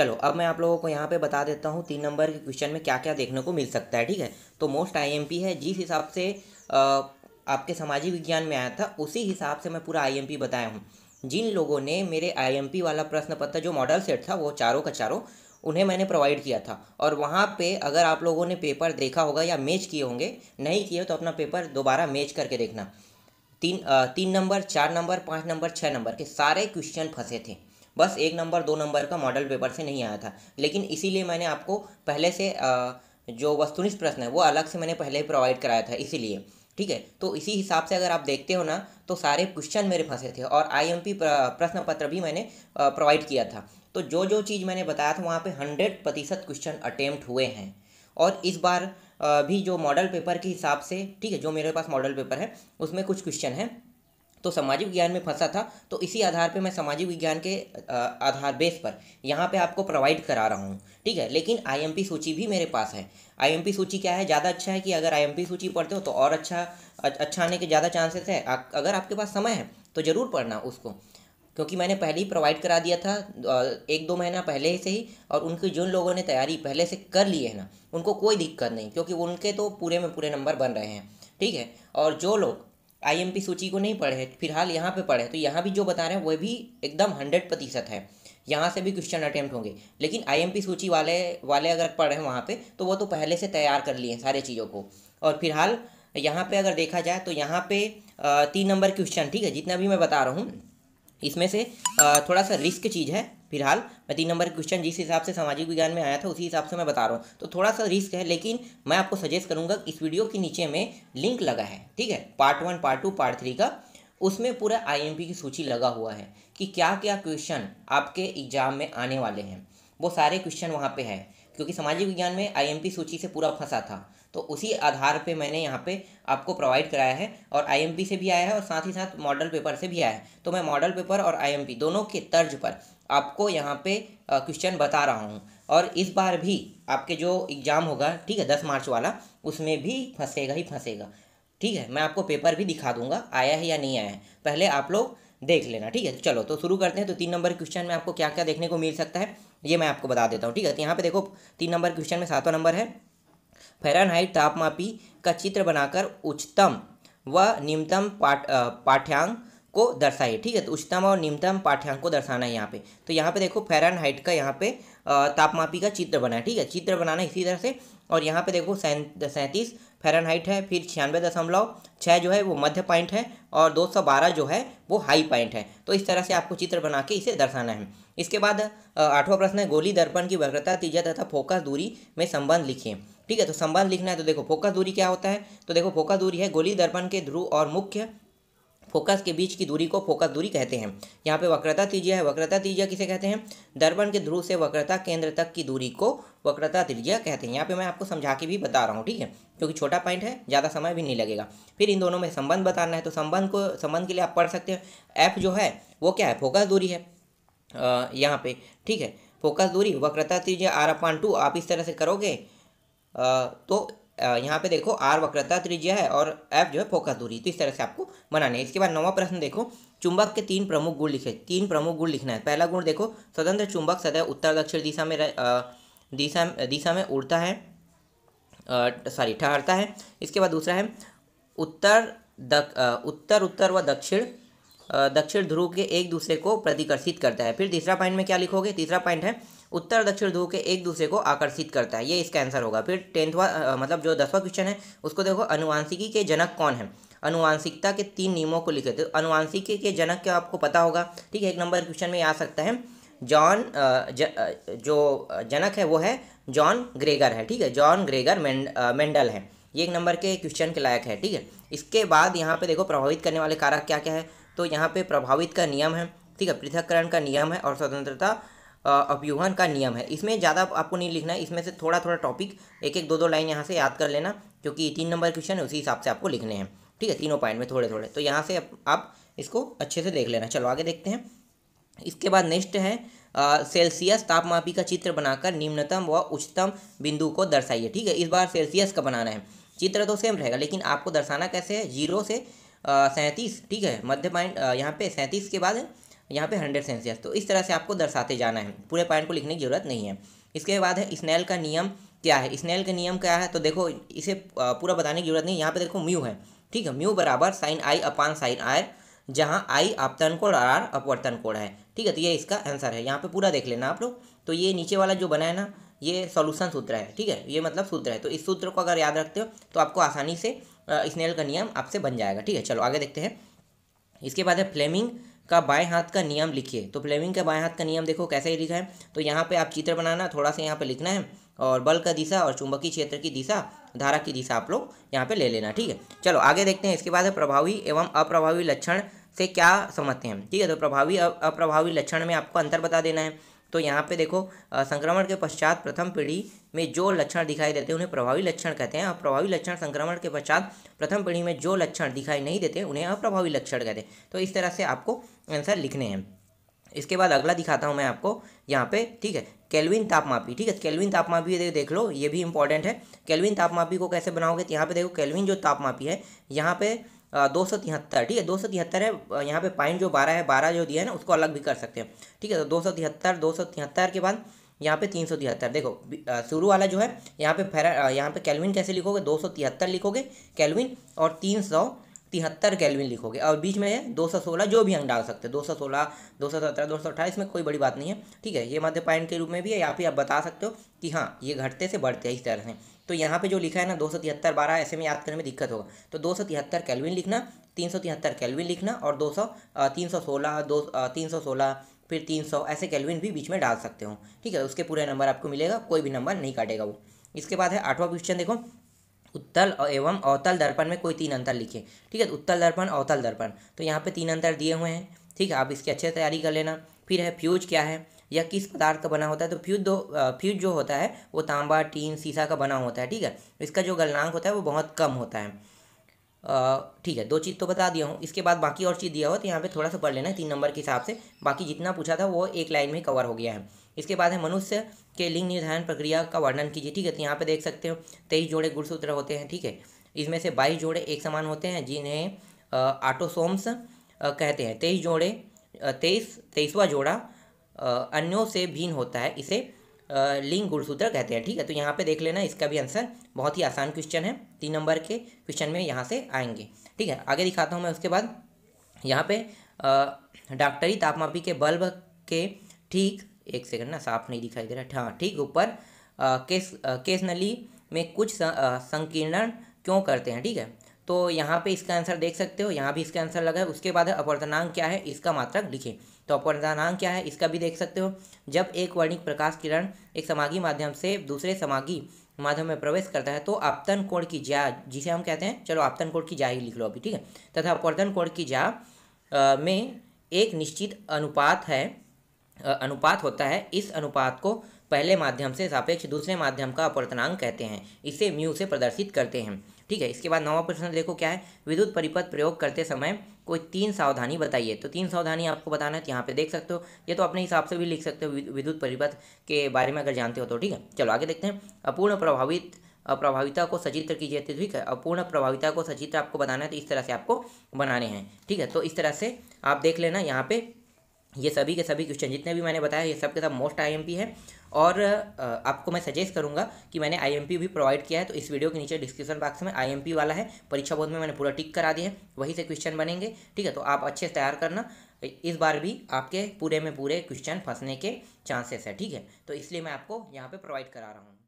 चलो अब मैं आप लोगों को यहाँ पे बता देता हूँ तीन नंबर के क्वेश्चन में क्या क्या देखने को मिल सकता है ठीक है तो मोस्ट आईएमपी है जिस हिसाब से आ, आपके सामाजिक विज्ञान में आया था उसी हिसाब से मैं पूरा आईएमपी बताया हूँ जिन लोगों ने मेरे आईएमपी वाला प्रश्न पत्र जो मॉडल सेट था वो चारों का चारों उन्हें मैंने प्रोवाइड किया था और वहाँ पर अगर आप लोगों ने पेपर देखा होगा या मैच किए होंगे नहीं किए तो अपना पेपर दोबारा मैच करके देखना तीन तीन नंबर चार नंबर पाँच नंबर छः नंबर के सारे क्वेश्चन फंसे थे बस एक नंबर दो नंबर का मॉडल पेपर से नहीं आया था लेकिन इसीलिए मैंने आपको पहले से जो वस्तुनिष्ठ प्रश्न है वो अलग से मैंने पहले प्रोवाइड कराया था इसीलिए ठीक है तो इसी हिसाब से अगर आप देखते हो ना तो सारे क्वेश्चन मेरे फंसे थे और आईएमपी प्रश्न पत्र भी मैंने प्रोवाइड किया था तो जो जो चीज़ मैंने बताया था वहाँ पे हंड्रेड प्रतिशत क्वेश्चन अटेम्प्ट हुए हैं और इस बार भी जो मॉडल पेपर के हिसाब से ठीक है जो मेरे पास मॉडल पेपर है उसमें कुछ क्वेश्चन हैं तो सामाजिक विज्ञान में फंसा था तो इसी आधार पे मैं सामाजिक विज्ञान के आधार बेस पर यहाँ पे आपको प्रोवाइड करा रहा हूँ ठीक है लेकिन आईएमपी सूची भी मेरे पास है आईएमपी सूची क्या है ज़्यादा अच्छा है कि अगर आईएमपी सूची पढ़ते हो तो और अच्छा अच्छा आने के ज़्यादा चांसेस है अगर आपके पास समय है तो ज़रूर पढ़ना उसको क्योंकि मैंने पहले ही प्रोवाइड करा दिया था एक दो महीना पहले से ही और उनके जिन लोगों ने तैयारी पहले से कर ली है ना उनको कोई दिक्कत नहीं क्योंकि उनके तो पूरे में पूरे नंबर बन रहे हैं ठीक है और जो लोग आईएमपी सूची को नहीं पढ़े फिलहाल यहाँ पे पढ़े तो यहाँ भी जो बता रहे हैं वह भी एकदम हंड्रेड प्रतिशत है यहाँ से भी क्वेश्चन अटैम्प्ट होंगे लेकिन आईएमपी सूची वाले वाले अगर पढ़े हैं वहाँ पर तो वो तो पहले से तैयार कर लिए हैं सारे चीज़ों को और फिलहाल यहाँ पर अगर देखा जाए तो यहाँ पर तीन नंबर क्वेश्चन ठीक है जितना भी मैं बता रहा हूँ इसमें से थोड़ा सा रिस्क चीज़ है फिलहाल मैं तीन नंबर क्वेश्चन जिस हिसाब से सामाजिक विज्ञान में आया था उसी हिसाब से मैं बता रहा हूँ तो थोड़ा सा रिस्क है लेकिन मैं आपको सजेस्ट करूँगा इस वीडियो के नीचे में लिंक लगा है ठीक है part one part two part three का उसमें पूरा आईएमपी की सूची लगा हुआ है कि क्या क्या क्वेश्चन आपके एग्जाम में आने वाले हैं वो सारे क्वेश्चन वहाँ पे है क्योंकि सामाजिक विज्ञान में आईएमपी सूची से पूरा फंसा था तो उसी आधार पे मैंने यहाँ पे आपको प्रोवाइड कराया है और आईएमपी से भी आया है और साथ ही साथ मॉडल पेपर से भी आया है तो मैं मॉडल पेपर और आईएमपी दोनों के तर्ज पर आपको यहाँ पे क्वेश्चन बता रहा हूँ और इस बार भी आपके जो एग्ज़ाम होगा ठीक है दस मार्च वाला उसमें भी फंसेगा ही फंसेगा ठीक है मैं आपको पेपर भी दिखा दूंगा आया है या नहीं आया है पहले आप लोग देख लेना ठीक है चलो तो शुरू करते हैं तो तीन नंबर क्वेश्चन में आपको क्या क्या देखने को मिल सकता है ये मैं आपको बता देता हूँ ठीक है तो यहाँ पे देखो तीन नंबर क्वेश्चन में सातवां नंबर है फेरनहाइट तापमापी का चित्र बनाकर उच्चतम व निम्नतम पाठ पाठ्यांक को दर्शाइए ठीक है तो उच्चतम और निम्नतम पाठ्यांक को दर्शाना है यहाँ पे तो यहाँ पे देखो फेरन हाइट का यहाँ पे तापमापी का चित्र बना है ठीक है चित्र बनाना इसी तरह से और यहाँ पे देखो सैंतीस फेरन हाइट है फिर छियानवे दशमलव छः जो है वो मध्य पॉइंट है और दो सौ बारह जो है वो हाई पॉइंट है तो इस तरह से आपको चित्र बना के इसे दर्शाना है इसके बाद आठवां प्रश्न है गोली दर्पण की वक्रता तीजा तथा फोकस दूरी में संबंध लिखिए ठीक है तो संबंध लिखना है तो देखो फोकस दूरी क्या होता है तो देखो फोकस दूरी है गोली दर्पण के ध्रुव और मुख्य फोकस के बीच की दूरी को फोकस दूरी कहते हैं यहाँ पे वक्रता त्रिज्या है वक्रता त्रिज्या किसे कहते हैं दर्पण के ध्रुव से वक्रता केंद्र तक की दूरी को वक्रता त्रिज्या कहते हैं यहाँ पे मैं आपको समझा के भी बता रहा हूँ ठीक है क्योंकि छोटा पॉइंट है ज़्यादा समय भी नहीं लगेगा फिर इन दोनों में संबंध बताना है तो संबंध को संबंध के लिए आप पढ़ सकते हैं एफ जो है वो क्या है फोकस दूरी है यहाँ पे ठीक है फोकस दूरी वक्रता त्रिज्या आर अपान टू आप इस तरह से करोगे तो यहाँ पे देखो आर वक्रता त्रिज्या है और एफ जो है फोकस दूरी तो इस तरह से आपको बनाना है इसके बाद नौवा प्रश्न देखो चुंबक के तीन प्रमुख गुण लिखे तीन प्रमुख गुण लिखना है पहला गुण देखो स्वतंत्र चुंबक सदैव उत्तर दक्षिण दिशा में दिशा दिशा में उड़ता है सॉरी ठहरता है इसके बाद दूसरा है उत्तर दक, उत्तर उत्तर व दक्षिण दक्षिण ध्रुव के एक दूसरे को प्रतिकर्षित करता है फिर तीसरा पॉइंट में क्या लिखोगे तीसरा पॉइंट है उत्तर दक्षिण ध्रुव के एक दूसरे को आकर्षित करता है ये इसका आंसर होगा फिर टेंथवा मतलब जो दसवां क्वेश्चन है उसको देखो अनुवांशिकी के जनक कौन है अनुवांशिकता के तीन नियमों को लिखे थे अनुवांशिकी तो के जनक क्या आपको पता होगा ठीक है एक नंबर क्वेश्चन में आ सकता है जॉन जो जनक है वो है जॉन ग्रेगर है ठीक है जॉन ग्रेगर मेंडल है ये एक नंबर के क्वेश्चन के लायक है ठीक है इसके बाद यहाँ पे देखो प्रभावित करने वाले कारक क्या क्या है तो यहाँ पे प्रभावित का नियम है ठीक है पृथककरण का नियम है और स्वतंत्रता अभ्यूहन का नियम है इसमें ज़्यादा आपको नहीं लिखना है इसमें से थोड़ा थोड़ा टॉपिक एक एक दो दो लाइन यहाँ से याद कर लेना क्योंकि तीन नंबर क्वेश्चन है उसी हिसाब से आपको लिखने हैं ठीक है तीनों पॉइंट में थोड़े थोड़े तो यहाँ से आप इसको अच्छे से देख लेना चलो आगे देखते हैं इसके बाद नेक्स्ट है सेल्सियस तापमापी का चित्र बनाकर निम्नतम व उच्चतम बिंदु को दर्शाइए ठीक है इस बार सेल्सियस का बनाना है चित्र तो सेम रहेगा लेकिन आपको दर्शाना कैसे है जीरो से सैंतीस ठीक है मध्य पॉइंट यहाँ पे सैंतीस के बाद यहाँ पे हंड्रेड सेंसियस तो इस तरह से आपको दर्शाते जाना है पूरे पॉइंट को लिखने की ज़रूरत नहीं है इसके बाद है स्नेल का नियम क्या है स्नेल का नियम क्या है तो देखो इसे पूरा बताने की जरूरत नहीं यहाँ पे देखो म्यू है ठीक है म्यू बराबर sine I upon sine R जहाँ आई आपतन कोड़ और आर अपवर्तन कोड़ है ठीक है तो ये इसका आंसर है यहाँ पे पूरा देख लेना आप लोग तो ये नीचे वाला जो बना है ना ये सॉल्यूशन सूत्र है ठीक है ये मतलब सूत्र है तो इस सूत्र को अगर याद रखते हो तो आपको आसानी से स्नेल का नियम आपसे बन जाएगा ठीक है चलो आगे देखते हैं इसके बाद है फ्लेमिंग का बाएं हाथ का नियम लिखिए तो फ्लेमिंग का बाएं हाथ का नियम देखो कैसे लिखा है तो यहाँ पे आप चित्र बनाना थोड़ा सा यहाँ पे लिखना है और बल का दिशा और चुंबकीय क्षेत्र की दिशा धारा की दिशा आप लोग यहाँ पे ले लेना ठीक है चलो आगे देखते हैं इसके बाद है प्रभावी एवं अप्रभावी लक्षण से क्या समझते हैं ठीक है तो प्रभावी अप्रभावी लक्षण में आपको अंतर बता देना है तो यहाँ पे देखो संक्रमण के पश्चात प्रथम पीढ़ी में जो लक्षण दिखाई देते हैं उन्हें प्रभावी लक्षण कहते हैं प्रभावी लक्षण संक्रमण के पश्चात प्रथम पीढ़ी में जो लक्षण दिखाई नहीं देते उन्हें अप्रभावी लक्षण कहते हैं तो इस तरह से आपको आंसर लिखने हैं इसके बाद अगला दिखाता हूँ मैं आपको यहाँ पे ठीक है केल्विन तापमापी ठीक है केल्विन तापमापी दे, देख लो ये भी इंपॉर्टेंट है केल्विन तापमापी को कैसे बनाओगे तो यहाँ पे देखो केल्विन जो तापमापी है यहाँ पे दो सौ तिहत्तर ठीक है दो सौ तिहत्तर है यहाँ पे पॉइंट जो बारह है बारह जो दिया है ना उसको अलग भी कर सकते हैं ठीक है तो दो सौ तिहत्तर दो सौ तिहत्तर के बाद यहाँ पे तीन सौ तिहत्तर देखो शुरू वाला जो है यहाँ पे फेरा यहाँ पे कैलविन कैसे लिखोगे दो सौ तिहत्तर लिखोगे कैलविन और तीन सौ तिहत्तर कैलविन लिखोगे और बीच में है दो सौ सोलह जो भी अंग डाल सकते हैं दो सौ सोलह दो सौ सत्रह दो सौ अट्ठाईस में कोई बड़ी बात नहीं है ठीक है ये मध्य पॉइंट के रूप में भी है या फिर आप बता सकते हो कि हाँ ये घटते से बढ़ते हैं इस तरह से तो यहाँ पे जो लिखा है ना दो सौ तिहत्तर बारह ऐसे में याद करने में दिक्कत होगा तो दो सौ तिहत्तर कैलविन लिखना तीन सौ तिहत्तर कैलविन लिखना और दो सौ तीन सौ सोलह दो तीन सौ सोलह फिर तीन सौ ऐसे कैलविन भी बीच में डाल सकते हो ठीक है उसके पूरे नंबर आपको मिलेगा कोई भी नंबर नहीं काटेगा वो इसके बाद है आठवां क्वेश्चन देखो उत्तल एवं अवतल दर्पण में कोई तीन अंतर लिखें ठीक है तो उत्तल दर्पण अवतल दर्पण तो यहाँ पे तीन अंतर दिए हुए हैं ठीक है आप इसकी अच्छे से तैयारी कर लेना फिर है फ्यूज क्या है या किस पदार्थ का बना होता है तो फ्यूज दो फ्यूज जो होता है वो तांबा टीन शीशा का बना होता है ठीक है इसका जो गलनांक होता है वो बहुत कम होता है ठीक है दो चीज़ तो बता दिया हूँ इसके बाद बाकी और चीज़ दिया हो तो यहाँ पे थोड़ा सा पढ़ लेना है तीन नंबर के हिसाब से बाकी जितना पूछा था वो एक लाइन में कवर हो गया है इसके बाद है मनुष्य के लिंग निर्धारण प्रक्रिया का वर्णन कीजिए ठीक है तो यहाँ पे देख सकते हो तेईस जोड़े गुणसूत्र होते हैं ठीक है इसमें से बाईस जोड़े एक समान होते हैं जिन्हें आटोसोम्स कहते हैं तेईस जोड़े तेईस तेईसवा जोड़ा अन्यों से भिन्न होता है इसे लिंग गुणसूत्र कहते हैं ठीक है तो यहाँ पे देख लेना इसका भी आंसर बहुत ही आसान क्वेश्चन है तीन नंबर के क्वेश्चन में यहाँ से आएंगे ठीक है आगे दिखाता हूँ मैं उसके बाद यहाँ पे डॉक्टरी तापमापी के बल्ब के ठीक एक सेकंड ना साफ नहीं दिखाई दे रहा हाँ ठीक ऊपर केस केस नली में कुछ संकीर्णन क्यों करते हैं ठीक है तो यहाँ पे इसका आंसर देख सकते हो यहाँ भी इसका आंसर लगा है उसके बाद अपवर्तनांक क्या है इसका मात्रक लिखें तो अपवर्तनांक क्या है इसका भी देख सकते हो जब एक वर्णिक प्रकाश किरण एक समागी माध्यम से दूसरे समागी माध्यम में प्रवेश करता है तो आपतन कोण की जा जिसे हम कहते हैं चलो आपतन कोण की जा ही लिख लो अभी ठीक है तथा अपवर्तन कोण की जा में एक निश्चित अनुपात है अनुपात होता है इस अनुपात को पहले माध्यम से सापेक्ष दूसरे माध्यम का अपवर्तनांक कहते हैं इसे म्यू से प्रदर्शित करते हैं ठीक है इसके बाद नवा प्रश्न देखो क्या है विद्युत परिपथ प्रयोग करते समय कोई तीन सावधानी बताइए तो तीन सावधानी आपको बताना है तो यहाँ पे देख सकते हो ये तो अपने हिसाब से भी लिख सकते हो विद्युत परिपथ के बारे में अगर जानते हो तो ठीक है चलो आगे देखते हैं अपूर्ण प्रभावित अप्रभाविता को सचित्र कीजिए तो ठीक है अपूर्ण प्रभाविता को सचित्र आपको बनाना है तो इस तरह से आपको बनाने हैं ठीक है तो इस तरह से आप देख लेना यहाँ पे ये सभी के सभी क्वेश्चन जितने भी मैंने बताया ये सब के सब मोस्ट आईएमपी है और आपको मैं सजेस्ट करूंगा कि मैंने आईएमपी भी प्रोवाइड किया है तो इस वीडियो के नीचे डिस्क्रिप्शन बॉक्स में आईएमपी वाला है परीक्षा बोर्ड में मैंने पूरा टिक करा दिया है वहीं से क्वेश्चन बनेंगे ठीक है तो आप अच्छे से तैयार करना इस बार भी आपके पूरे में पूरे क्वेश्चन फंसने के चांसेस है ठीक है तो इसलिए मैं आपको यहाँ पर प्रोवाइड करा रहा हूँ